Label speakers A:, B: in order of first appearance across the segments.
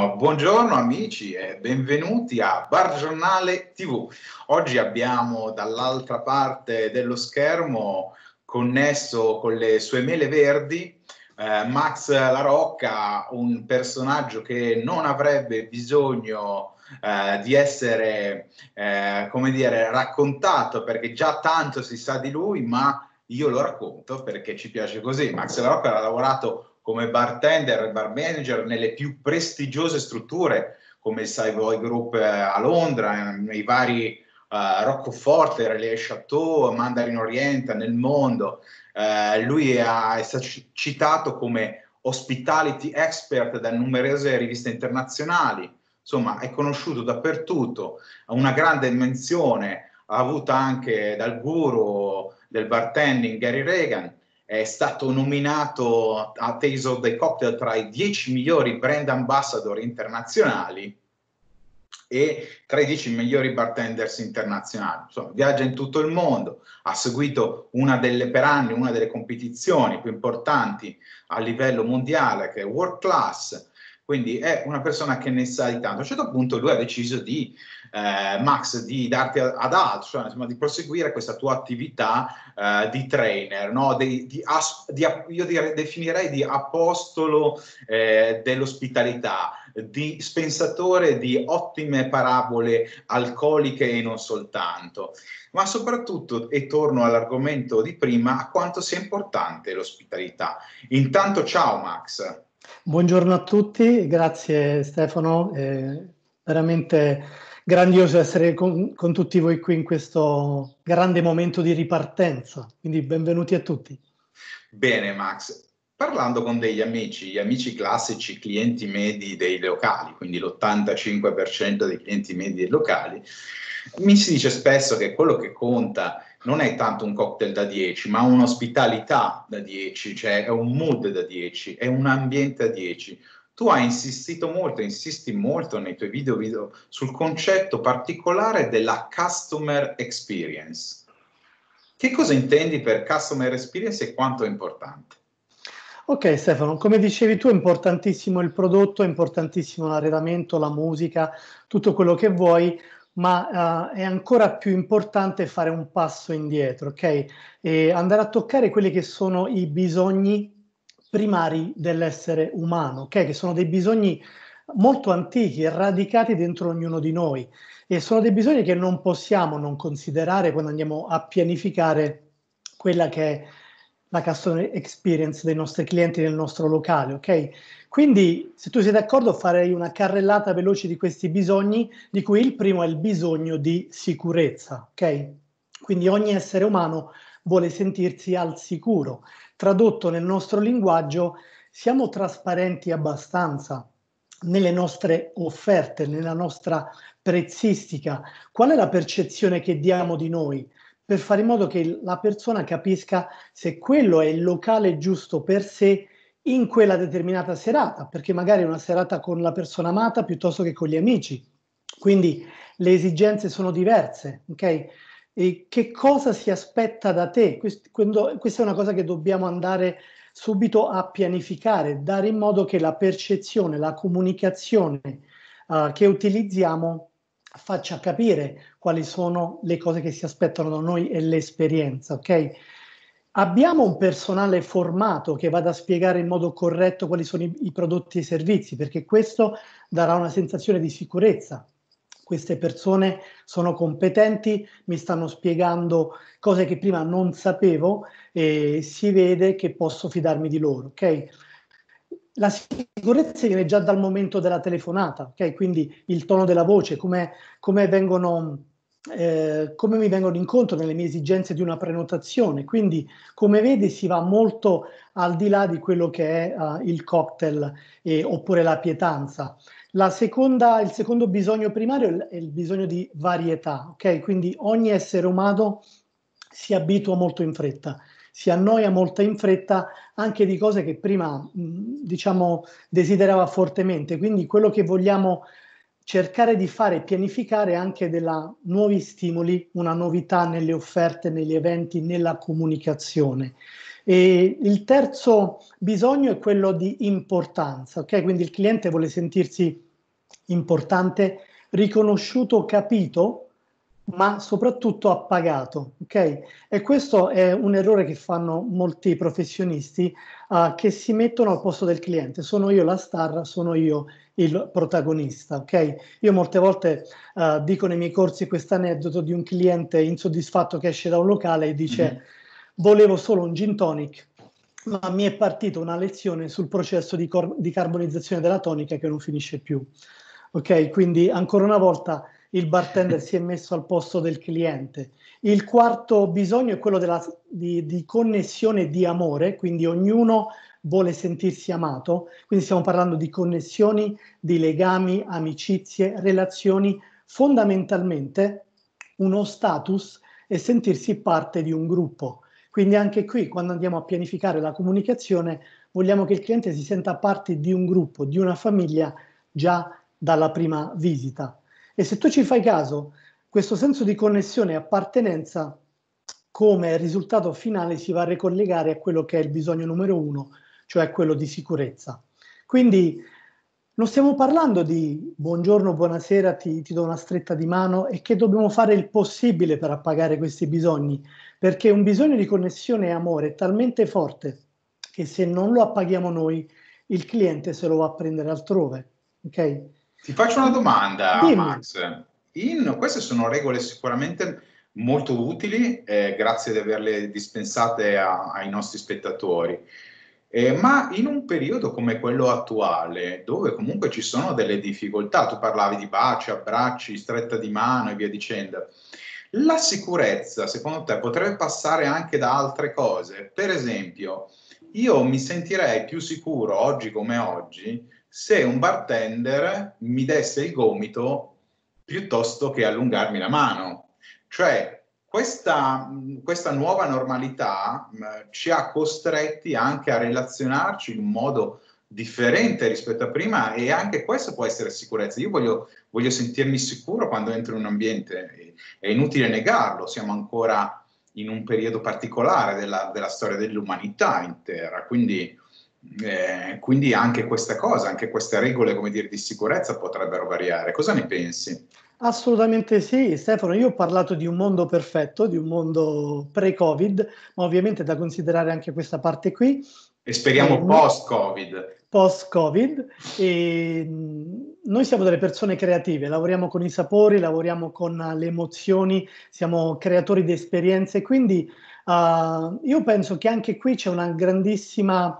A: Ah, buongiorno amici e benvenuti a Bar Giornale TV. Oggi abbiamo dall'altra parte dello schermo connesso con le sue mele verdi eh, Max Rocca, un personaggio che non avrebbe bisogno eh, di essere, eh, come dire, raccontato perché già tanto si sa di lui, ma io lo racconto perché ci piace così. Max La Rocca ha lavorato come bartender e bar manager nelle più prestigiose strutture come il Savoy Group eh, a Londra, eh, nei vari uh, eh, Roccoforte, Relais Chateau, Mandarin Orient nel mondo. Uh, lui è, è stato citato come hospitality expert da numerose riviste internazionali, insomma è conosciuto dappertutto, ha una grande menzione avuta anche dal guru del bartending Gary Reagan è stato nominato a Taste of the Cocktail tra i 10 migliori brand ambassador internazionali e tra i 10 migliori bartenders internazionali. Insomma, viaggia in tutto il mondo, ha seguito una delle, per anni una delle competizioni più importanti a livello mondiale, che è World Class, quindi è una persona che ne sa di tanto. A un certo punto lui ha deciso di, eh, Max, di darti ad altro, cioè, insomma, di proseguire questa tua attività eh, di trainer, no? di, di as, di, io dire, definirei di apostolo eh, dell'ospitalità, di spensatore di ottime parabole alcoliche e non soltanto, ma soprattutto, e torno all'argomento di prima, a quanto sia importante l'ospitalità. Intanto ciao Max!
B: Buongiorno a tutti, grazie Stefano, è veramente grandioso essere con, con tutti voi qui in questo grande momento di ripartenza, quindi benvenuti a tutti.
A: Bene Max, parlando con degli amici, gli amici classici, clienti medi dei locali, quindi l'85% dei clienti medi dei locali, mi si dice spesso che quello che conta è non è tanto un cocktail da 10, ma un'ospitalità da 10, cioè è un mood da 10, è un ambiente da 10. Tu hai insistito molto, insisti molto nei tuoi video, video sul concetto particolare della customer experience. Che cosa intendi per customer experience e quanto è importante?
B: Ok Stefano, come dicevi tu è importantissimo il prodotto, è importantissimo l'arredamento, la musica, tutto quello che vuoi, ma uh, è ancora più importante fare un passo indietro, ok? E andare a toccare quelli che sono i bisogni primari dell'essere umano, ok? Che sono dei bisogni molto antichi radicati dentro ognuno di noi e sono dei bisogni che non possiamo non considerare quando andiamo a pianificare quella che è la customer experience dei nostri clienti nel nostro locale, ok? Quindi, se tu sei d'accordo, farei una carrellata veloce di questi bisogni, di cui il primo è il bisogno di sicurezza, ok? Quindi ogni essere umano vuole sentirsi al sicuro. Tradotto nel nostro linguaggio, siamo trasparenti abbastanza nelle nostre offerte, nella nostra prezzistica. Qual è la percezione che diamo di noi? per fare in modo che la persona capisca se quello è il locale giusto per sé in quella determinata serata, perché magari è una serata con la persona amata piuttosto che con gli amici. Quindi le esigenze sono diverse, ok? E che cosa si aspetta da te? Quest- quando, questa è una cosa che dobbiamo andare subito a pianificare, dare in modo che la percezione, la comunicazione uh, che utilizziamo faccia capire quali sono le cose che si aspettano da noi e l'esperienza, ok? Abbiamo un personale formato che vada a spiegare in modo corretto quali sono i, i prodotti e i servizi, perché questo darà una sensazione di sicurezza. Queste persone sono competenti, mi stanno spiegando cose che prima non sapevo e si vede che posso fidarmi di loro, ok? la sicurezza viene già dal momento della telefonata, ok? Quindi il tono della voce, come, come, vengono, eh, come mi vengono incontro nelle mie esigenze di una prenotazione. Quindi, come vedi, si va molto al di là di quello che è uh, il cocktail e, oppure la pietanza. La seconda, il secondo bisogno primario è il bisogno di varietà, ok? Quindi ogni essere umano si abitua molto in fretta si annoia molto in fretta anche di cose che prima diciamo desiderava fortemente. Quindi quello che vogliamo cercare di fare è pianificare anche dei nuovi stimoli, una novità nelle offerte, negli eventi, nella comunicazione. E il terzo bisogno è quello di importanza, ok? Quindi il cliente vuole sentirsi importante, riconosciuto, capito ma soprattutto ha pagato. Okay? E questo è un errore che fanno molti professionisti uh, che si mettono al posto del cliente. Sono io la star, sono io il protagonista. Okay? Io molte volte uh, dico nei miei corsi questo aneddoto di un cliente insoddisfatto che esce da un locale e dice mm-hmm. volevo solo un gin tonic. Ma mi è partita una lezione sul processo di, cor- di carbonizzazione della tonica che non finisce più. Ok, quindi ancora una volta il bartender si è messo al posto del cliente. Il quarto bisogno è quello della, di, di connessione di amore, quindi ognuno vuole sentirsi amato, quindi stiamo parlando di connessioni, di legami, amicizie, relazioni, fondamentalmente uno status e sentirsi parte di un gruppo. Quindi anche qui, quando andiamo a pianificare la comunicazione, vogliamo che il cliente si senta parte di un gruppo, di una famiglia già dalla prima visita. E se tu ci fai caso, questo senso di connessione e appartenenza come risultato finale si va a ricollegare a quello che è il bisogno numero uno, cioè quello di sicurezza. Quindi non stiamo parlando di buongiorno, buonasera, ti, ti do una stretta di mano e che dobbiamo fare il possibile per appagare questi bisogni, perché un bisogno di connessione e amore è talmente forte che se non lo appaghiamo noi, il cliente se lo va a prendere altrove. Okay? Ti faccio una domanda, Dimmi.
A: Max. In, queste sono regole sicuramente molto utili, eh, grazie di averle dispensate a, ai nostri spettatori. Eh, ma in un periodo come quello attuale, dove comunque ci sono delle difficoltà, tu parlavi di baci, abbracci, stretta di mano e via dicendo, la sicurezza secondo te potrebbe passare anche da altre cose? Per esempio, io mi sentirei più sicuro oggi come oggi se un bartender mi desse il gomito piuttosto che allungarmi la mano. Cioè, questa, questa nuova normalità mh, mm, ci ha costretti anche a relazionarci in un modo differente rispetto a prima e anche questo può essere sicurezza. Io voglio, voglio sentirmi sicuro quando entro in un ambiente, è inutile negarlo, siamo ancora in un periodo particolare della, della storia dell'umanità intera, quindi eh, quindi anche questa cosa, anche queste regole dire, di sicurezza potrebbero variare. Cosa ne pensi?
B: Assolutamente sì, Stefano. Io ho parlato di un mondo perfetto, di un mondo pre-Covid, ma ovviamente è da considerare anche questa parte qui. E
A: speriamo eh, post-Covid.
B: Post-Covid. E mm, noi siamo delle persone creative, lavoriamo con i sapori, lavoriamo con le emozioni, siamo creatori di esperienze, quindi uh, io penso che anche qui c'è una grandissima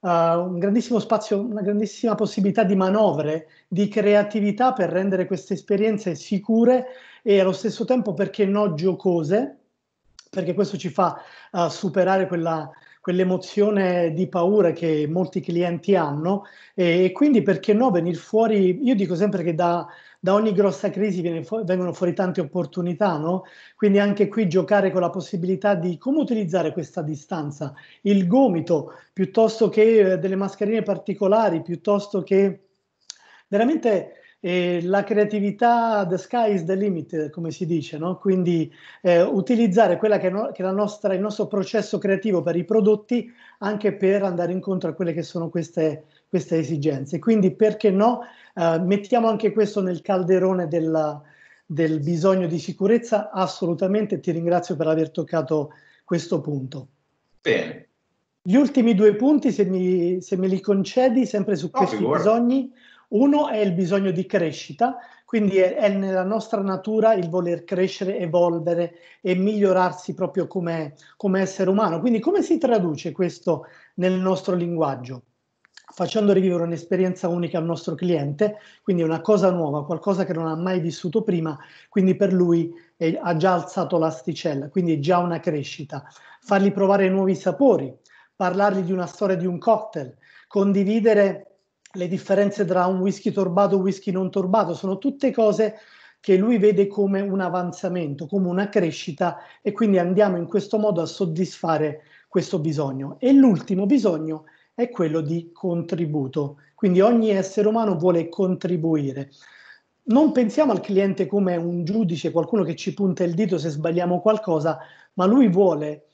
B: uh, un grandissimo spazio, una grandissima possibilità di manovre, di creatività per rendere queste esperienze sicure e allo stesso tempo, perché no, giocose, perché questo ci fa uh, superare quella, quell'emozione di paura che molti clienti hanno e, e quindi perché no venire fuori, io dico sempre che da da ogni grossa crisi fu- vengono fuori tante opportunità, no? Quindi anche qui giocare con la possibilità di come utilizzare questa distanza, il gomito, piuttosto che eh, delle mascherine particolari, piuttosto che veramente eh, la creatività, the sky is the limit, come si dice, no? quindi eh, utilizzare quella che, no, che è nostra, il nostro processo creativo per i prodotti anche per andare incontro a quelle che sono queste, queste esigenze. Quindi perché no eh, mettiamo anche questo nel calderone della, del bisogno di sicurezza, assolutamente, ti ringrazio per aver toccato questo punto. Bene. Gli ultimi due punti, se mi, se me li concedi, sempre su no, questi figura. bisogni. Uno è il bisogno di crescita, quindi è, è, nella nostra natura il voler crescere, evolvere e migliorarsi proprio come, come essere umano. Quindi come si traduce questo nel nostro linguaggio? facendo rivivere un'esperienza unica al nostro cliente, quindi una cosa nuova, qualcosa che non ha mai vissuto prima, quindi per lui è, ha già alzato l'asticella, quindi è già una crescita. Fargli provare nuovi sapori, parlargli di una storia di un cocktail, condividere le differenze tra un whisky torbato e un whisky non torbato, sono tutte cose che lui vede come un avanzamento, come una crescita e quindi andiamo in questo modo a soddisfare questo bisogno. E l'ultimo bisogno è è quello di contributo. Quindi ogni essere umano vuole contribuire. Non pensiamo al cliente come un giudice, qualcuno che ci punta il dito se sbagliamo qualcosa, ma lui vuole,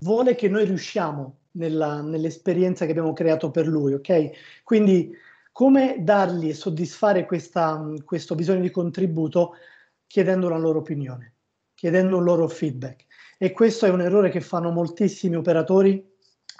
B: vuole che noi riusciamo nella, nell'esperienza che abbiamo creato per lui, ok? Quindi come dargli e soddisfare questa, questo bisogno di contributo chiedendo la loro opinione, chiedendo un loro feedback. E questo è un errore che fanno moltissimi operatori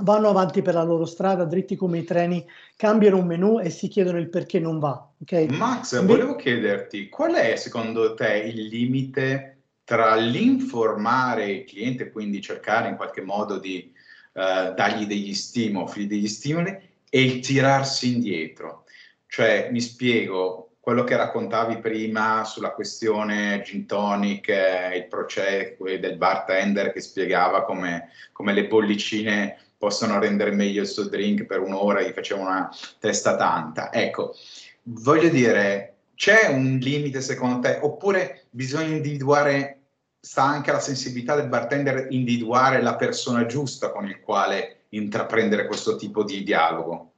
B: vanno avanti per la loro strada, dritti come i treni, cambiano un menu e si chiedono il perché non va. Okay? Max, volevo
A: chiederti, qual è secondo te il limite tra l'informare il cliente, quindi cercare in qualche modo di eh, dargli degli stimoli, degli stimoli, e il tirarsi indietro? Cioè, mi spiego, quello che raccontavi prima sulla questione gin tonic, eh, il processo eh, del bartender che spiegava come, come le bollicine possono rendere meglio il suo drink per un'ora, gli faceva una testa tanta. Ecco, voglio dire, c'è un limite secondo te? Oppure bisogna individuare, sta anche la sensibilità del bartender, individuare la persona giusta con il quale intraprendere questo tipo di dialogo?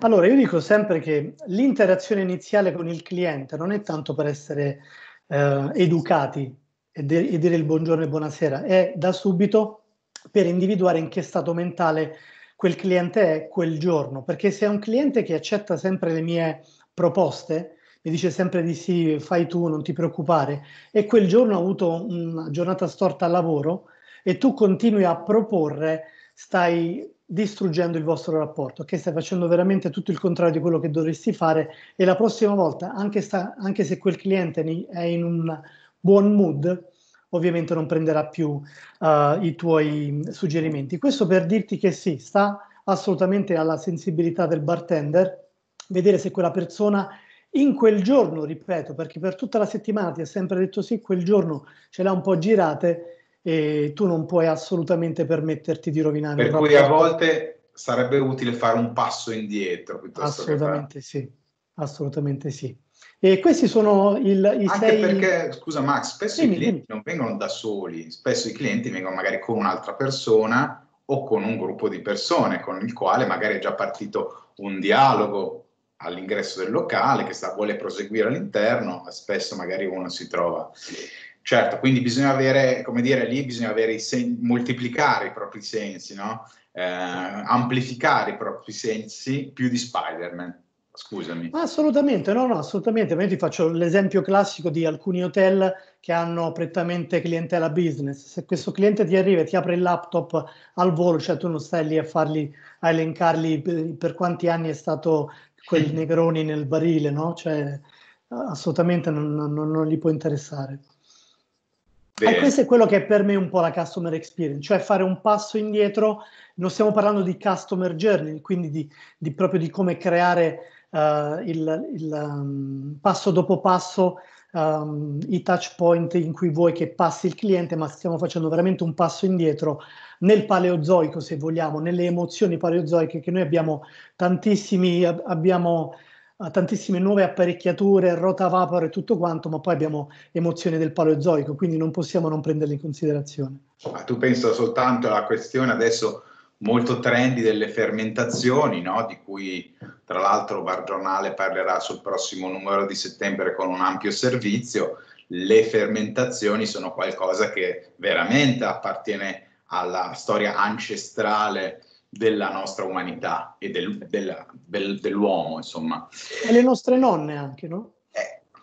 B: Allora, io dico sempre che l'interazione iniziale con il cliente non è tanto per essere eh, educati e, de- e dire il buongiorno e buonasera, è da subito per individuare in che stato mentale quel cliente è quel giorno, perché se è un cliente che accetta sempre le mie proposte, mi dice sempre di sì, fai tu, non ti preoccupare, e quel giorno ha avuto una giornata storta al lavoro e tu continui a proporre, stai distruggendo il vostro rapporto, che stai facendo veramente tutto il contrario di quello che dovresti fare e la prossima volta, anche, sta, anche se quel cliente è in un buon mood, ovviamente non prenderà più uh, i tuoi suggerimenti. Questo per dirti che sì, sta assolutamente alla sensibilità del bartender, vedere se quella persona in quel giorno, ripeto, perché per tutta la settimana ti ha sempre detto sì, quel giorno ce l'ha un po' girate e tu non puoi assolutamente permetterti di rovinare. Per cui a
A: volte sarebbe utile fare un passo indietro.
B: Assolutamente sì, assolutamente sì. E questi sono il, i Anche sei...
A: perché, scusa Max, spesso sì, i clienti sì. non vengono da soli, spesso i clienti vengono magari con un'altra persona o con un gruppo di persone con il quale magari è già partito un dialogo all'ingresso del locale che sta, vuole proseguire all'interno, spesso magari uno si trova. Certo, quindi bisogna avere, come dire, lì bisogna avere i sen- moltiplicare i propri sensi, no? eh, amplificare i propri sensi più di Spider-Man. Scusami. Ah,
B: assolutamente, no, no, assolutamente. Io ti faccio l'esempio classico di alcuni hotel che hanno prettamente clientela business. Se questo cliente ti arriva e ti apre il laptop al volo, cioè tu non stai lì a farli, a elencarli per, quanti anni è stato quel Negroni nel barile, no? Cioè, assolutamente non, non, non li può interessare. Bene. E questo è quello che è per me un po' la customer experience, cioè fare un passo indietro. Non stiamo parlando di customer journey, quindi di, di proprio di come creare uh, il, il um, passo dopo passo um, i touch point in cui vuoi che passi il cliente, ma stiamo facendo veramente un passo indietro nel paleozoico, se vogliamo, nelle emozioni paleozoiche che noi abbiamo tantissimi, abbiamo eh, tantissime nuove apparecchiature, rota rotavapor e tutto quanto, ma poi abbiamo emozioni del paleozoico, quindi non possiamo non prenderle in considerazione.
A: Ma tu pensa soltanto alla questione adesso molto trendy delle fermentazioni, no? di cui tra l'altro Bar Giornale parlerà sul prossimo numero di settembre con un ampio servizio, le fermentazioni sono qualcosa che veramente appartiene alla storia ancestrale della nostra umanità e del, della, del, dell'uomo, insomma.
B: E le nostre nonne anche, no?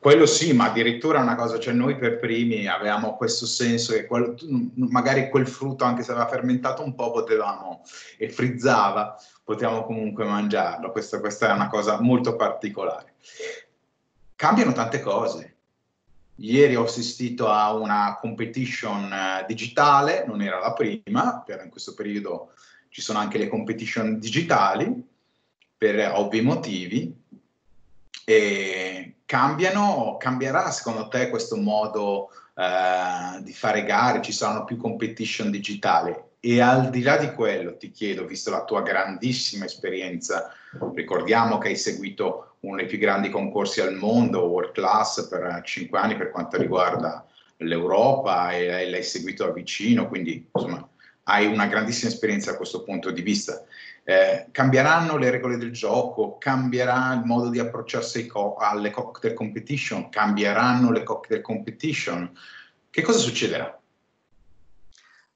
A: quello sì, ma addirittura una cosa, cioè noi per primi avevamo questo senso che quel, magari quel frutto, anche se aveva fermentato un po', potevamo, e frizzava, potevamo comunque mangiarlo. Questa, questa è una cosa molto particolare. Cambiano tante cose. Ieri ho assistito a una competition eh, digitale, non era la prima, però in questo periodo ci sono anche le competition digitali, per ovvi motivi, e cambiano, cambierà secondo te questo modo eh, di fare gare, ci saranno più competition digitali? E al di là di quello, ti chiedo, visto la tua grandissima esperienza, ricordiamo che hai seguito uno dei più grandi concorsi al mondo, World Class, per cinque anni per quanto riguarda l'Europa e l'hai seguito da vicino, quindi insomma hai una grandissima esperienza a questo punto di vista. Eh, cambieranno le regole del gioco, cambierà il modo di approcciarsi co- alle cocktail competition, cambieranno le cocktail competition. Che cosa succederà?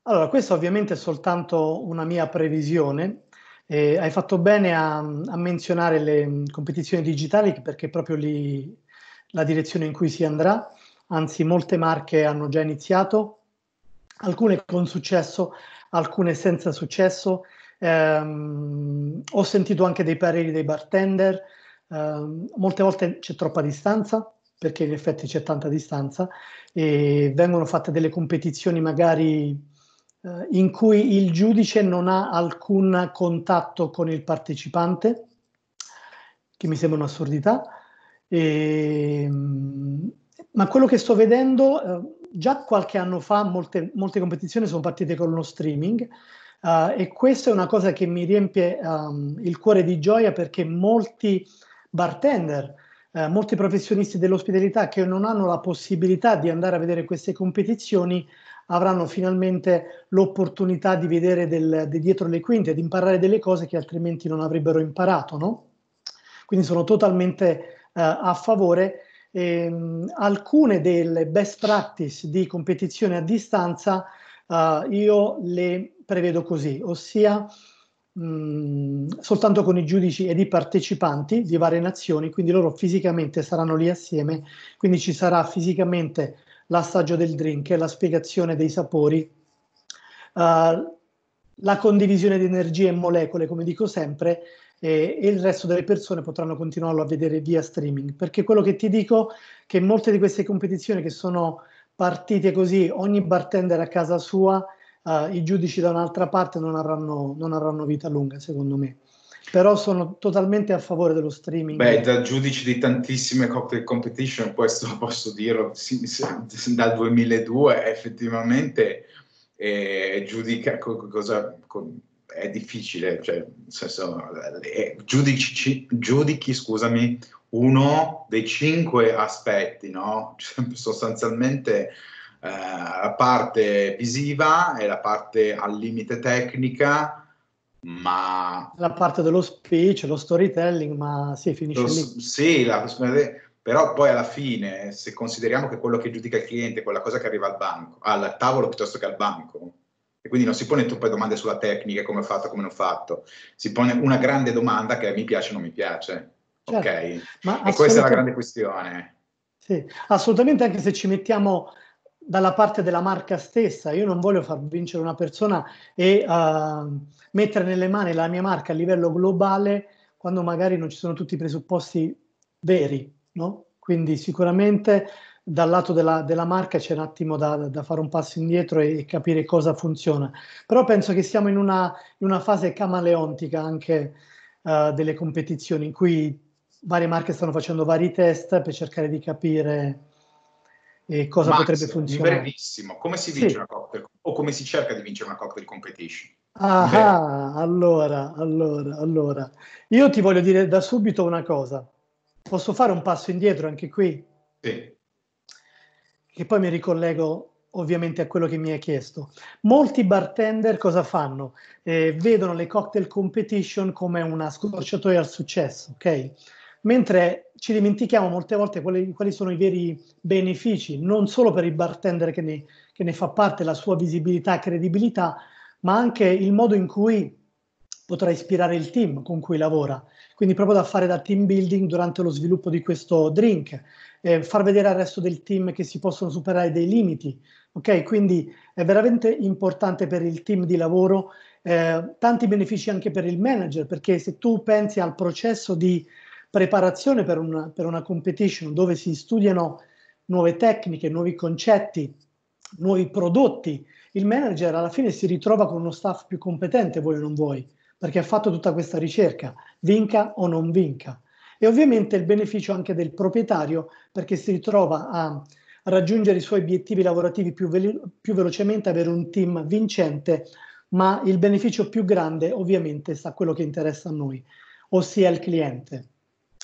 B: Allora, questa ovviamente è soltanto una mia previsione. Eh, hai fatto bene a, a menzionare le mm, competizioni digitali perché è proprio lì la direzione in cui si andrà. Anzi, molte marche hanno già iniziato, alcune con successo, alcune senza successo. Um, ho sentito anche dei pareri dei bartender, um, molte volte c'è troppa distanza perché in effetti c'è tanta distanza e vengono fatte delle competizioni magari uh, in cui il giudice non ha alcun contatto con il partecipante, che mi sembra un'assurdità, e, ehm, ma quello che sto vedendo... Uh, già qualche anno fa molte, molte competizioni sono partite con lo streaming uh, e questa è una cosa che mi riempie um, il cuore di gioia perché molti bartender, uh, molti professionisti dell'ospitalità che non hanno la possibilità di andare a vedere queste competizioni avranno finalmente l'opportunità di vedere del, di dietro le quinte, di imparare delle cose che altrimenti non avrebbero imparato, no? Quindi sono totalmente uh, a favore ehm, alcune delle best practice di competizione a distanza eh, io le prevedo così, ossia mm, soltanto con i giudici ed i partecipanti di varie nazioni, quindi loro fisicamente saranno lì assieme, quindi ci sarà fisicamente l'assaggio del drink, la spiegazione dei sapori, eh, la condivisione di energie e molecole, come dico sempre, e, e il resto delle persone potranno continuarlo a vedere via streaming. Perché quello che ti dico è che molte di queste competizioni che sono partite così, ogni bartender a casa sua, uh, i giudici da un'altra parte non avranno, non avranno vita lunga, secondo me però sono totalmente a favore dello streaming. Beh, da
A: giudici di tantissime cocktail competition, questo posso dirlo, sì, dal 2002 effettivamente eh, giudica co- cosa, co- è difficile, cioè, senso, è, eh, giudici, giudichi, scusami, uno dei cinque aspetti, no? cioè, sostanzialmente eh, la parte visiva e la parte al limite
B: tecnica, ma... La parte dello speech, lo storytelling, ma sì, finisce lo, lì.
A: Sì, la, però poi alla fine, se consideriamo che quello che giudica il cliente è quella cosa che arriva al, banco, al tavolo piuttosto che al banco, e quindi non si pone troppe domande sulla tecnica, come ho fatto, come non ho fatto. Si pone una grande domanda che è mi piace o non mi piace. Certo, ok? Ma e questa è la grande questione.
B: Sì, assolutamente, anche se ci mettiamo dalla parte della marca stessa, io non voglio far vincere una persona e uh, mettere nelle mani la mia marca a livello globale quando magari non ci sono tutti i presupposti veri, no? Quindi sicuramente dal lato della, della marca c'è un attimo da, da, fare un passo indietro e, e, capire cosa funziona. Però penso che siamo in una, in una fase camaleontica anche uh, delle competizioni in cui varie marche stanno facendo vari test per cercare di capire eh, cosa Max, potrebbe funzionare.
A: Brevissimo, come si vince sì. una cocktail o come si cerca di vincere una cocktail competition?
B: Ah, ah, allora, allora, allora. Io ti voglio dire da subito una cosa. Posso fare un passo indietro anche qui? Sì che poi mi ricollego ovviamente a quello che mi hai chiesto. Molti bartender cosa fanno? Eh, vedono le cocktail competition come una scorciatoia al successo, ok? Mentre ci dimentichiamo molte volte quali, quali sono i veri benefici, non solo per il bartender che ne, che ne fa parte, la sua visibilità, e credibilità, ma anche il modo in cui potrà ispirare il team con cui lavora. Quindi proprio da fare da team building durante lo sviluppo di questo drink, eh, far vedere al resto del team che si possono superare dei limiti. Ok, quindi è veramente importante per il team di lavoro, eh, tanti benefici anche per il manager, perché se tu pensi al processo di preparazione per una, per una competition dove si studiano nuove tecniche, nuovi concetti, nuovi prodotti, il manager alla fine si ritrova con uno staff più competente, vuoi o non vuoi perché ha fatto tutta questa ricerca, vinca o non vinca. E ovviamente il beneficio anche del proprietario, perché si ritrova a raggiungere i suoi obiettivi lavorativi più, velo- più velocemente, avere un team vincente, ma il beneficio più grande ovviamente sta a quello che interessa a noi, ossia il cliente,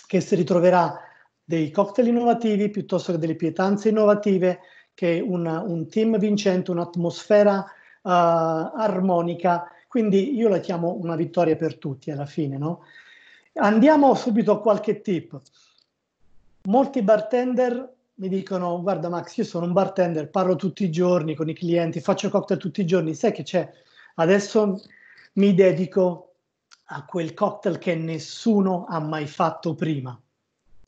B: che si ritroverà dei cocktail innovativi piuttosto che delle pietanze innovative, che una, un team vincente, un'atmosfera uh, armonica quindi io la chiamo una vittoria per tutti alla fine, no? Andiamo subito a qualche tip. Molti bartender mi dicono, guarda Max, io sono un bartender, parlo tutti i giorni con i clienti, faccio cocktail tutti i giorni, sai che c'è? Adesso mi dedico a quel cocktail che nessuno ha mai fatto prima.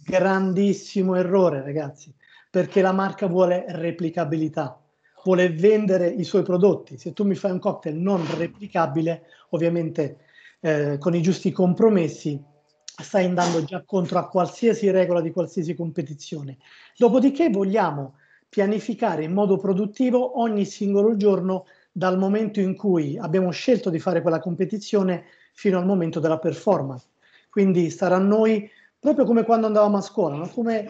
B: Grandissimo errore, ragazzi, perché la marca vuole replicabilità vuole vendere i suoi prodotti. Se tu mi fai un cocktail non replicabile, ovviamente eh, con i giusti compromessi, stai andando già contro a qualsiasi regola di qualsiasi competizione. Dopodiché vogliamo pianificare in modo produttivo ogni singolo giorno dal momento in cui abbiamo scelto di fare quella competizione fino al momento della performance. Quindi sarà a noi, proprio come quando andavamo a scuola, no? come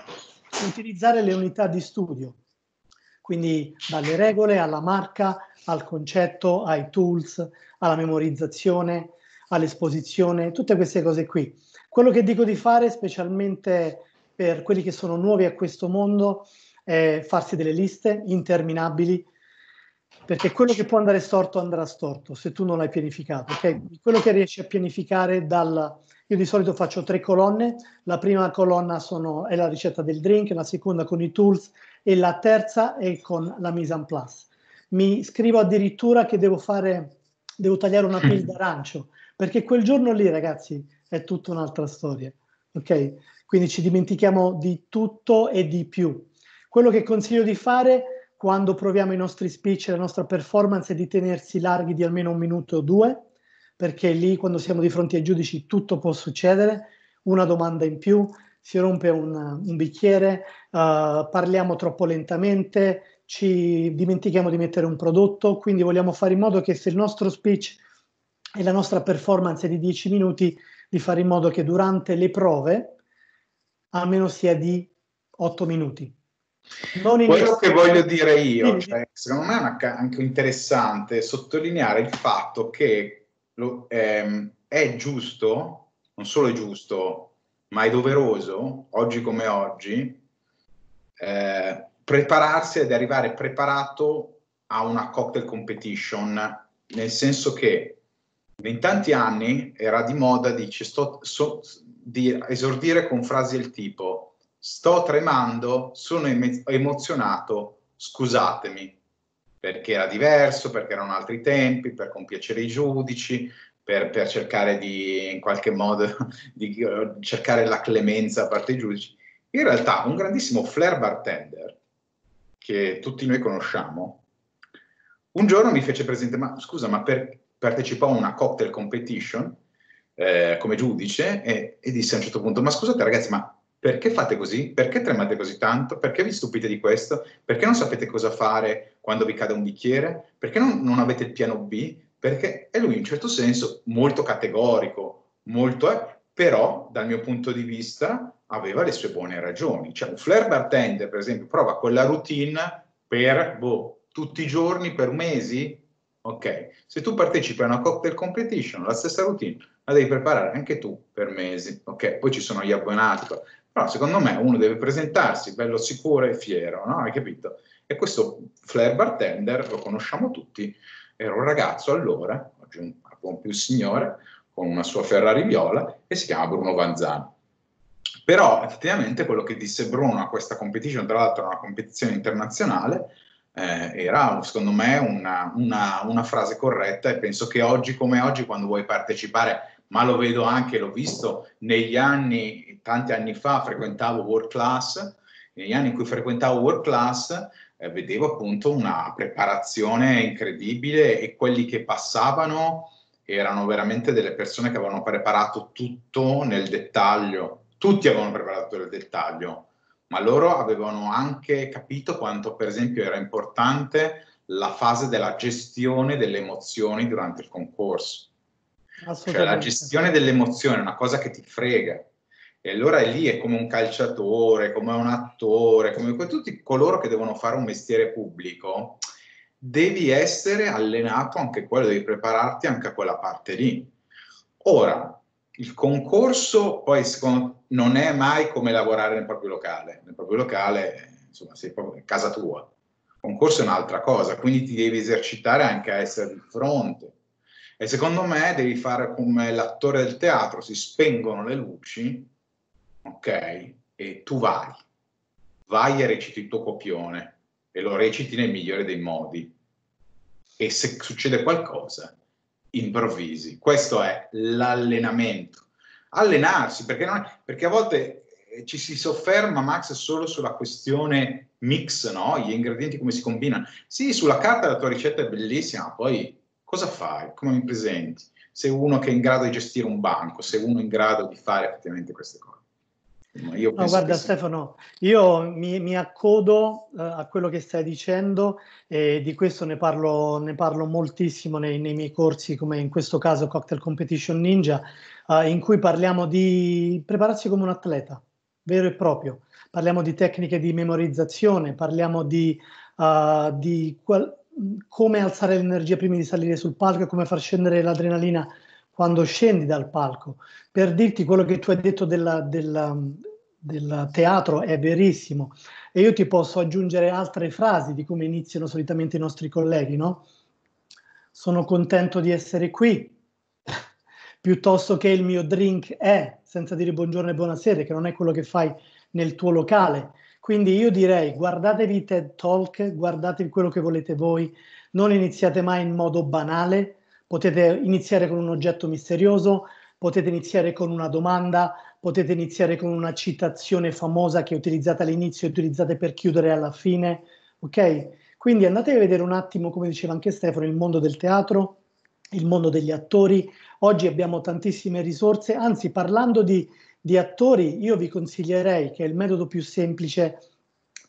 B: utilizzare le unità di studio quindi dalle regole alla marca, al concetto, ai tools, alla memorizzazione, all'esposizione, tutte queste cose qui. Quello che dico di fare, specialmente per quelli che sono nuovi a questo mondo, è farsi delle liste interminabili, perché quello che può andare storto andrà storto se tu non l'hai pianificato. Okay? Quello che riesci a pianificare dal... Io di solito faccio tre colonne, la prima colonna sono, è la ricetta del drink, la seconda con i tools, e la terza è con la mise en place. Mi scrivo addirittura che devo fare, devo tagliare una pil d'arancio, perché quel giorno lì, ragazzi, è tutta un'altra storia. Ok? Quindi ci dimentichiamo di tutto e di più. Quello che consiglio di fare quando proviamo i nostri speech e la nostra performance è di tenersi larghi di almeno un minuto o due, perché lì quando siamo di fronte ai giudici tutto può succedere, una domanda in più, si rompe un, un bicchiere, uh, parliamo troppo lentamente, ci dimentichiamo di mettere un prodotto, quindi vogliamo fare in modo che se il nostro speech e la nostra performance è di 10 minuti, di fare in modo che durante le prove almeno sia di 8 minuti. Non Quello che voglio dire io, cioè,
A: secondo me è anche interessante sottolineare il fatto che lo, ehm, è giusto, non solo è giusto, ma è doveroso, oggi come oggi, eh, prepararsi ad arrivare preparato a una cocktail competition, nel senso che in tanti anni era di moda dice, sto, so, di esordire con frasi del tipo sto tremando, sono emozionato, scusatemi, perché era diverso, perché erano altri tempi, per compiacere i giudici, per, per cercare di, in qualche modo, di cercare la clemenza da parte dei giudici. In realtà un grandissimo flair bartender, che tutti noi conosciamo, un giorno mi fece presente, ma scusa, ma per, partecipò a una cocktail competition eh, come giudice e, e, disse a un certo punto, ma scusate ragazzi, ma perché fate così? Perché tremate così tanto? Perché vi stupite di questo? Perché non sapete cosa fare quando vi cade un bicchiere? Perché non, non avete il piano B? perché è lui in un certo senso molto categorico, molto, eh, però dal mio punto di vista aveva le sue buone ragioni. Cioè un flair bartender, per esempio, prova quella routine per boh, tutti i giorni, per mesi, ok? Se tu partecipi a una cocktail competition, la stessa routine la devi preparare anche tu per mesi, ok? Poi ci sono gli abbonati, però secondo me uno deve presentarsi bello sicuro e fiero, no? Hai capito? E questo flair bartender lo conosciamo tutti, era un ragazzo allora, oggi un, un più signore, con una sua Ferrari viola e si chiama Bruno Vanzano. Però effettivamente quello che disse Bruno a questa competition, tra l'altro una competizione internazionale, eh, era secondo me una, una, una, frase corretta e penso che oggi come oggi quando vuoi partecipare, ma lo vedo anche, l'ho visto negli anni, tanti anni fa frequentavo World Class, negli anni in cui frequentavo World Class eh, vedevo appunto una preparazione incredibile e quelli che passavano erano veramente delle persone che avevano preparato tutto nel dettaglio, tutti avevano preparato nel dettaglio, ma loro avevano anche capito quanto per esempio era importante la fase della gestione delle emozioni durante il concorso. Cioè la gestione delle emozioni è una cosa che ti frega, e allora lì è come un calciatore, come un attore, come tutti coloro che devono fare un mestiere pubblico, devi essere allenato anche quello, devi prepararti anche a quella parte lì. Ora, il concorso poi non è mai come lavorare nel proprio locale, nel proprio locale, insomma, sei proprio in casa tua. Il concorso è un'altra cosa, quindi ti devi esercitare anche a essere di fronte. E secondo me devi fare come l'attore del teatro, si spengono le luci ok? E tu vai, vai e reciti il tuo copione e lo reciti nel migliore dei modi. E se succede qualcosa, improvvisi. Questo è l'allenamento. Allenarsi, perché, non è, perché a volte eh, ci si sofferma, Max, solo sulla questione mix, no? Gli ingredienti come si combinano. Sì, sulla carta la tua ricetta è bellissima, poi cosa fai? Come mi presenti? Sei uno che è in grado di gestire un banco, sei uno in grado di fare effettivamente queste cose no, guarda Stefano,
B: io mi, mi accodo eh, a quello che stai dicendo e di questo ne parlo, ne parlo moltissimo nei, nei, miei corsi, come in questo caso Cocktail Competition Ninja, eh, in cui parliamo di prepararsi come un atleta vero e proprio. Parliamo di tecniche di memorizzazione, parliamo di, uh, di qual- come alzare l'energia prima di salire sul palco e come far scendere l'adrenalina quando scendi dal palco. Per dirti quello che tu hai detto della, della, del teatro è verissimo e io ti posso aggiungere altre frasi di come iniziano solitamente i nostri colleghi, no? Sono contento di essere qui, piuttosto che il mio drink è, senza dire buongiorno e buonasera, che non è quello che fai nel tuo locale. Quindi io direi guardatevi TED Talk, guardate quello che volete voi, non iniziate mai in modo banale, potete iniziare con un oggetto misterioso, potete iniziare con una domanda, potete iniziare con una citazione famosa che utilizzate all'inizio e utilizzate per chiudere alla fine, ok? Quindi andate a vedere un attimo, come diceva anche Stefano, il mondo del teatro, il mondo degli attori. Oggi abbiamo tantissime risorse, anzi parlando di, di attori, io vi consiglierei che è il metodo più semplice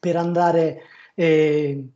B: per andare... Eh,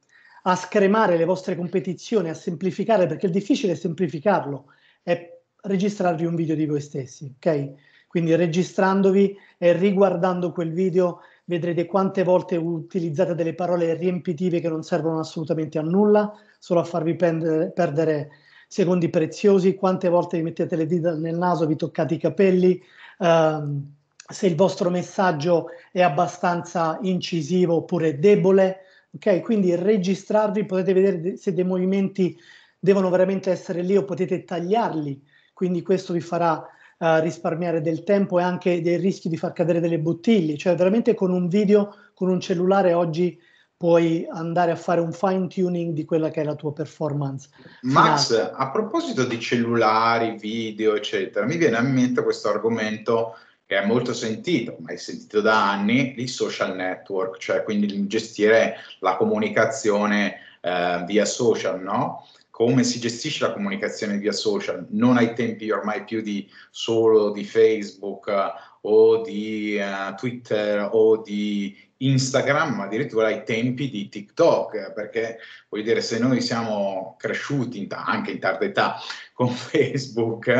B: a scremare le vostre competizioni, a semplificare, perché il difficile è semplificarlo, è registrarvi un video di voi stessi, ok? Quindi registrandovi e riguardando quel video vedrete quante volte utilizzate delle parole riempitive che non servono assolutamente a nulla, solo a farvi perdere, perdere secondi preziosi, quante volte vi mettete le dita nel naso, vi toccate i capelli, ehm, se il vostro messaggio è abbastanza incisivo oppure debole, ok? Quindi registrarvi, potete vedere se dei movimenti devono veramente essere lì o potete tagliarli, quindi questo vi farà uh, risparmiare del tempo e anche del rischio di far cadere delle bottiglie, cioè veramente con un video, con un cellulare oggi puoi andare a fare un fine tuning di quella che è la tua performance. Max,
A: finale. a proposito di cellulari, video, eccetera, mi viene a mente questo argomento che è molto sentito, ma è sentito da anni, i social network, cioè quindi gestire la comunicazione eh, via social, no? Come si gestisce la comunicazione via social, non ai tempi ormai più di solo di Facebook eh, o di uh, Twitter o di Instagram, ma addirittura ai tempi di TikTok, perché vuol dire se noi siamo cresciuti in ta- anche in tarda età con Facebook,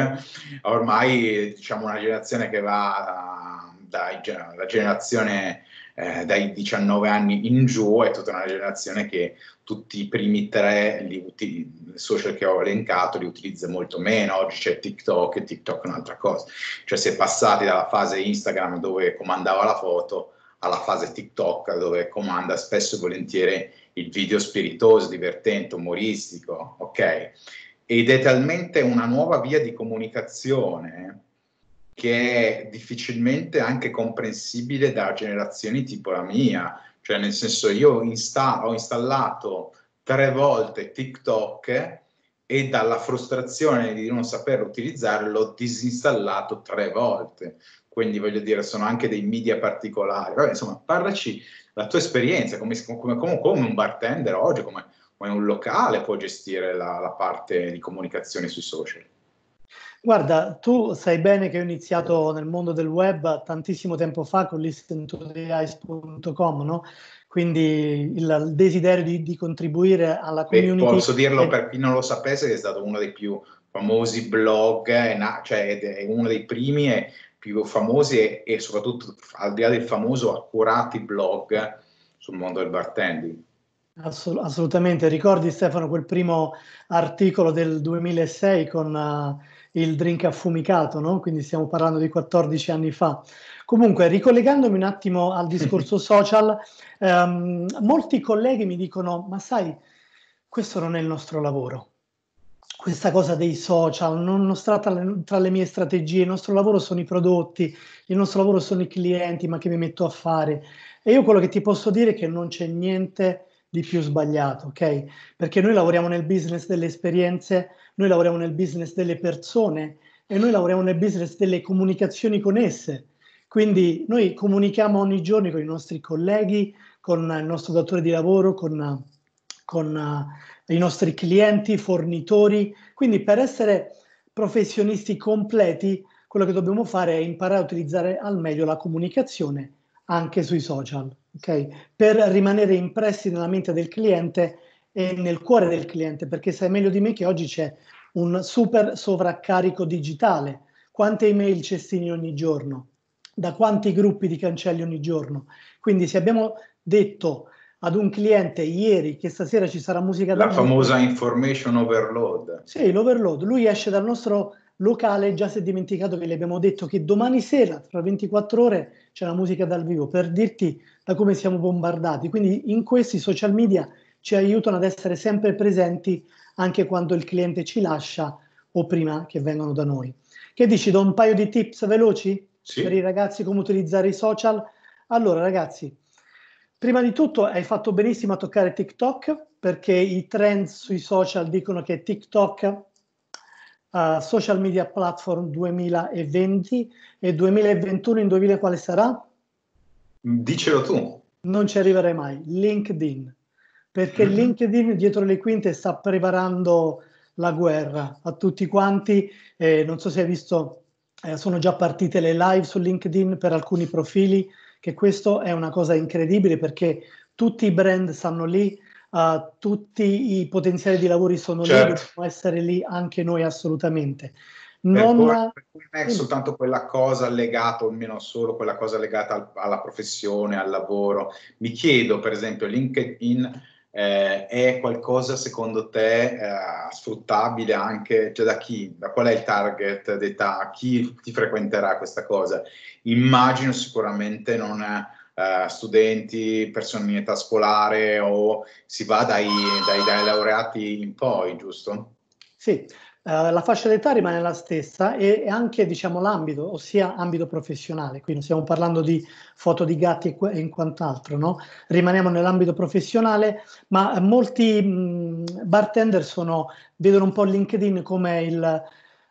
A: ormai diciamo una generazione che va ah, dai, generazione eh, dai 19 anni in giù è tutta una generazione che tutti i primi tre li uti- social che ho elencato li utilizza molto meno, oggi c'è TikTok e TikTok è un'altra cosa, cioè si è passati dalla fase Instagram dove comandava la foto alla fase TikTok dove comanda spesso e volentieri il video spiritoso, divertente, umoristico, ok? Ed è talmente una nuova via di comunicazione che è difficilmente anche comprensibile da generazioni tipo la mia, cioè nel senso io insta- ho installato tre volte TikTok e dalla frustrazione di non saperlo utilizzare l'ho disinstallato tre volte quindi voglio dire sono anche dei media particolari. Vabbè, insomma, parlaci la tua esperienza, come, come, come un bartender oggi, come, come, un locale può gestire la, la parte di comunicazione sui social.
B: Guarda, tu sai bene che ho iniziato nel mondo del web tantissimo tempo fa con listentothe.com, no? quindi il, il desiderio di, di, contribuire alla community. Beh, posso dirlo è...
A: per chi non lo sapesse che è stato uno dei più famosi blog, è eh, na- cioè è uno dei primi e più famose e soprattutto al di là del famoso accurati blog sul mondo del bartending.
B: Assolut- assolutamente, ricordi Stefano quel primo articolo del 2006 con uh, il drink affumicato, no? quindi stiamo parlando di 14 anni fa. Comunque, ricollegandomi un attimo al discorso social, um, molti colleghi mi dicono, ma sai, questo non è il nostro lavoro questa cosa dei social non, non sta tra le, tra le mie strategie, il nostro lavoro sono i prodotti, il nostro lavoro sono i clienti, ma che mi metto a fare? E io quello che ti posso dire è che non c'è niente di più sbagliato, ok? Perché noi lavoriamo nel business delle esperienze, noi lavoriamo nel business delle persone e noi lavoriamo nel business delle comunicazioni con esse. Quindi noi comunichiamo ogni giorno con i nostri colleghi, con il nostro datore di lavoro, con con uh, eh, i nostri clienti, fornitori. Quindi per essere professionisti completi, quello che dobbiamo fare è imparare a utilizzare al meglio la comunicazione anche sui social, okay? per rimanere impressi nella mente del cliente e nel cuore del cliente, perché sai meglio di me che oggi c'è un super sovraccarico digitale. Quante email cestini ogni giorno? Da quanti gruppi di cancelli ogni giorno? Quindi se abbiamo detto ad un cliente ieri che stasera ci sarà musica da La famosa
A: information overload.
B: Sì, l'overload. Lui esce dal nostro locale già si è dimenticato che gli abbiamo detto che domani sera, tra 24 ore, c'è la musica dal vivo, per dirti da come siamo bombardati. Quindi in questi social media ci aiutano ad essere sempre presenti anche quando il cliente ci lascia o prima che vengano da noi. Che dici, do un paio di tips veloci sì. per i ragazzi come utilizzare i social? Allora ragazzi, Prima di tutto hai fatto benissimo a toccare TikTok perché i trend sui social dicono che TikTok, uh, social media platform 2020 e 2021 in 2000 quale sarà?
A: Dicelo tu.
B: Non ci arriverai mai, LinkedIn, perché mm-hmm. LinkedIn dietro le quinte sta preparando la guerra a tutti quanti. Eh, non so se hai visto, eh, sono già partite le live su LinkedIn per alcuni profili che questo è una cosa incredibile perché tutti i brand stanno lì, uh, tutti i potenziali di lavori sono certo. lì, possiamo essere lì anche noi assolutamente. Non, per, per
A: cui non è soltanto quella cosa legata, o meno solo quella cosa legata al, alla professione, al lavoro. Mi chiedo, per esempio, LinkedIn eh, è qualcosa secondo te eh, sfruttabile anche cioè da chi? Da qual è il target d'età? Chi ti frequenterà questa cosa? Immagino sicuramente non eh, studenti, persone in età scolare o si va dai, dai, dai laureati in poi, giusto?
B: Sì, eh, la fascia d'età rimane la stessa e, anche diciamo, l'ambito, ossia ambito professionale, quindi stiamo parlando di foto di gatti e, qu- e quant'altro, no? rimaniamo nell'ambito professionale, ma molti mh, bartender sono, vedono un po' LinkedIn come il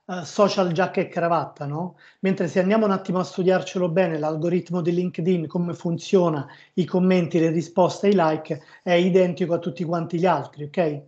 B: uh, social giacca e cravatta, no? mentre se andiamo un attimo a studiarcelo bene, l'algoritmo di LinkedIn, come funziona, i commenti, le risposte, i like, è identico a tutti quanti gli altri, ok?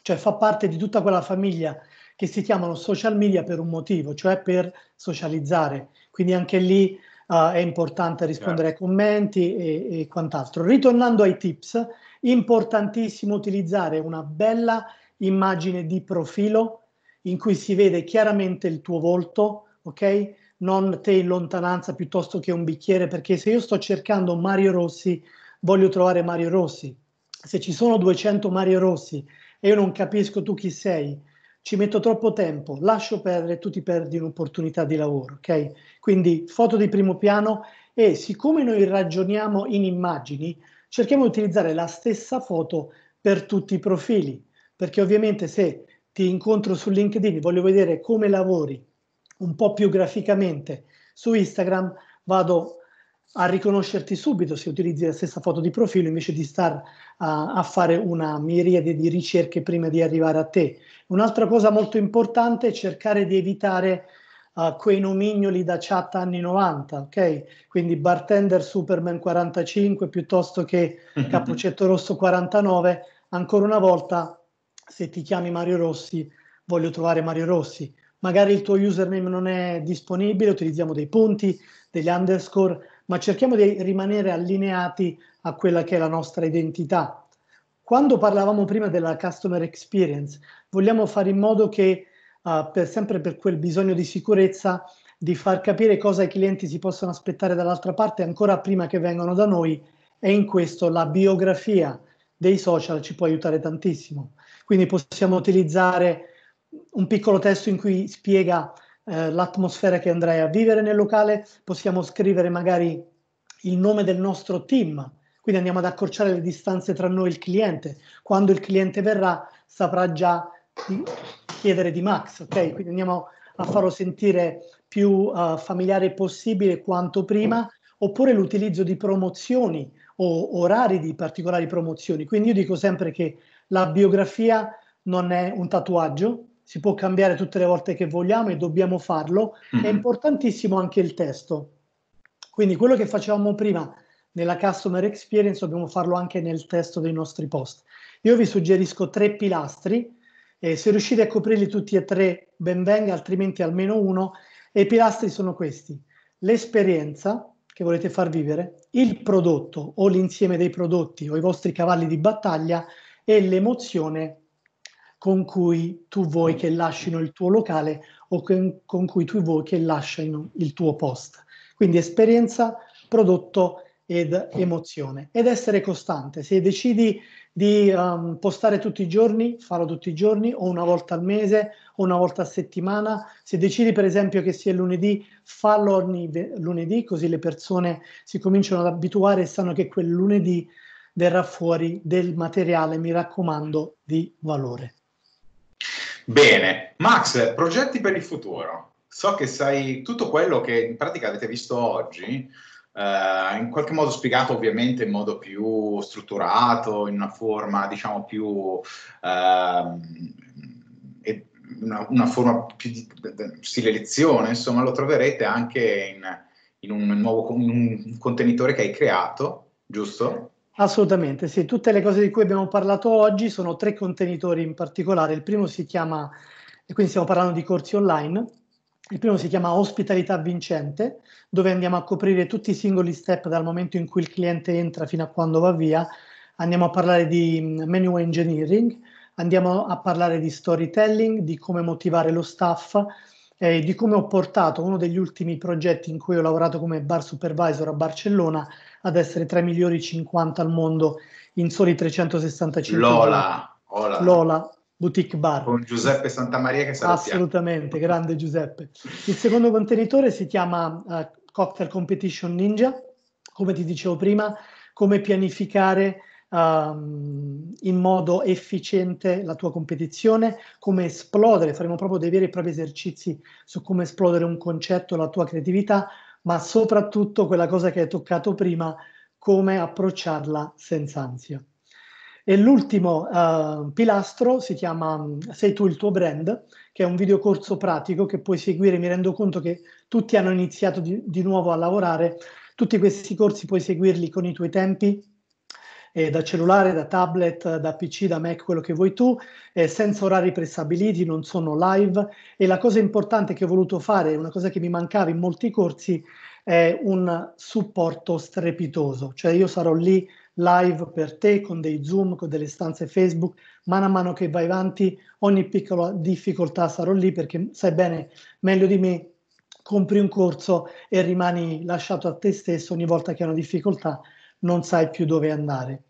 B: Cioè fa parte di tutta quella famiglia che si chiamano social media per un motivo, cioè per socializzare. Quindi anche lì uh, è importante rispondere certo. ai commenti e, e quant'altro. Ritornando ai tips, importantissimo utilizzare una bella immagine di profilo in cui si vede chiaramente il tuo volto, ok? Non te in lontananza piuttosto che un bicchiere, perché se io sto cercando Mario Rossi, voglio trovare Mario Rossi. Se ci sono 200 Mario Rossi e io non capisco tu chi sei, ci metto troppo tempo, lascio perdere, tu ti perdi un'opportunità di lavoro, ok? Quindi foto di primo piano e siccome noi ragioniamo in immagini, cerchiamo di utilizzare la stessa foto per tutti i profili, perché ovviamente se ti incontro su LinkedIn, voglio vedere come lavori un po' più graficamente, su Instagram vado a riconoscerti subito se utilizzi la stessa foto di profilo invece di star a, a fare una miriade di ricerche prima di arrivare a te. Un'altra cosa molto importante è cercare di evitare uh, quei nomignoli da chat anni 90, ok? Quindi bartender Superman 45 piuttosto che Cappuccetto Rosso 49, ancora una volta se ti chiami Mario Rossi voglio trovare Mario Rossi. Magari il tuo username non è disponibile, utilizziamo dei punti, degli underscore, ma cerchiamo di rimanere allineati a quella che è la nostra identità. Quando parlavamo prima della customer experience, vogliamo fare in modo che, uh, per sempre per quel bisogno di sicurezza, di far capire cosa i clienti si possono aspettare dall'altra parte ancora prima che vengano da noi e in questo la biografia dei social ci può aiutare tantissimo. Quindi possiamo utilizzare un piccolo testo in cui spiega eh, l'atmosfera che andrai a vivere nel locale, possiamo scrivere magari il nome del nostro team, quindi andiamo ad accorciare le distanze tra noi e il cliente. Quando il cliente verrà saprà già di chiedere di Max, ok? Quindi andiamo a farlo sentire più uh, familiare possibile quanto prima, oppure l'utilizzo di promozioni o orari di particolari promozioni. Quindi io dico sempre che la biografia non è un tatuaggio, si può cambiare tutte le volte che vogliamo e dobbiamo farlo, mm-hmm. è importantissimo anche il testo. Quindi quello che facevamo prima nella customer experience dobbiamo farlo anche nel testo dei nostri post. Io vi suggerisco tre pilastri, eh, se riuscite a coprirli tutti e tre ben venga, altrimenti almeno uno, e i pilastri sono questi. L'esperienza che volete far vivere, il prodotto o l'insieme dei prodotti o i vostri cavalli di battaglia e l'emozione con cui tu vuoi che lasciano il tuo locale o con cui tu vuoi che lasciano il tuo post. Quindi esperienza, prodotto ed emozione ed essere costante. Se decidi di um, postare tutti i giorni, farlo tutti i giorni o una volta al mese o una volta a settimana. Se decidi per esempio che sia lunedì, fallo ogni lunedì così le persone si cominciano ad abituare e sanno che quel lunedì verrà fuori del materiale, mi raccomando, di valore.
A: Bene, Max, progetti per il futuro. So che sai tutto quello che in pratica avete visto oggi, eh, in qualche modo spiegato ovviamente in modo più strutturato, in una forma diciamo più... Eh, una, una, forma più di, stile lezione, insomma lo troverete anche in, in un nuovo in un contenitore che hai creato, giusto?
B: Assolutamente, sì, tutte le cose di cui abbiamo parlato oggi sono tre contenitori in particolare. Il primo si chiama, e quindi stiamo parlando di corsi online, il primo si chiama ospitalità vincente, dove andiamo a coprire tutti i singoli step dal momento in cui il cliente entra fino a quando va via. Andiamo a parlare di menu mm, engineering, andiamo a parlare di storytelling, di come motivare lo staff, eh, di come ho portato uno degli ultimi progetti in cui ho lavorato come bar supervisor a Barcellona ad essere tra i migliori 50 al mondo in soli 365 Lola, Lola, Lola Boutique Bar. Con
A: Giuseppe Santamaria che sarà
B: Assolutamente, grande Giuseppe. Il secondo contenitore si chiama uh, Cocktail Competition Ninja, come ti dicevo prima, come pianificare um, in modo efficiente la tua competizione, come esplodere, faremo proprio dei veri e propri esercizi su come esplodere un concetto, la tua creatività, ma soprattutto quella cosa che hai toccato prima, come approcciarla senza ansia. E l'ultimo uh, pilastro si chiama mm, Sei tu il tuo brand, che è un video corso pratico che puoi seguire. Mi rendo conto che tutti hanno iniziato di, di nuovo a lavorare. Tutti questi corsi puoi seguirli con i tuoi tempi, eh, da cellulare, da tablet, da PC, da Mac, quello che vuoi tu, eh, senza orari prestabiliti, non sono live e la cosa importante che ho voluto fare, una cosa che mi mancava in molti corsi, è un supporto strepitoso, cioè io sarò lì live per te con dei Zoom, con delle stanze Facebook, mano a mano che vai avanti, ogni piccola difficoltà sarò lì perché sai bene, meglio di me, compri un corso e rimani lasciato a te stesso ogni volta che hai una difficoltà non sai più dove andare.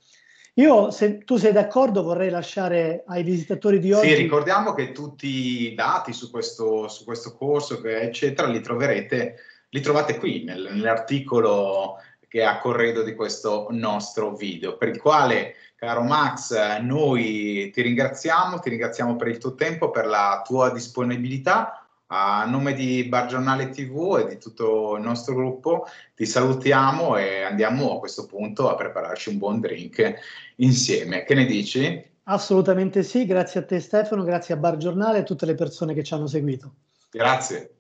B: Io, se tu sei d'accordo, vorrei lasciare ai visitatori di oggi. Sì,
A: ricordiamo che tutti i dati su questo, su questo corso, eccetera, li troverete, li trovate qui nel, nell'articolo che è a corredo di questo nostro video, per il quale, caro Max, noi ti ringraziamo, ti ringraziamo per il tuo tempo, per la tua disponibilità a nome di Bar Giornale TV e di tutto il nostro gruppo ti salutiamo e andiamo a questo punto a prepararci un buon drink insieme. Che ne dici?
B: Assolutamente sì, grazie a te Stefano, grazie a Bar Giornale e a tutte le persone che ci hanno seguito.
A: Grazie.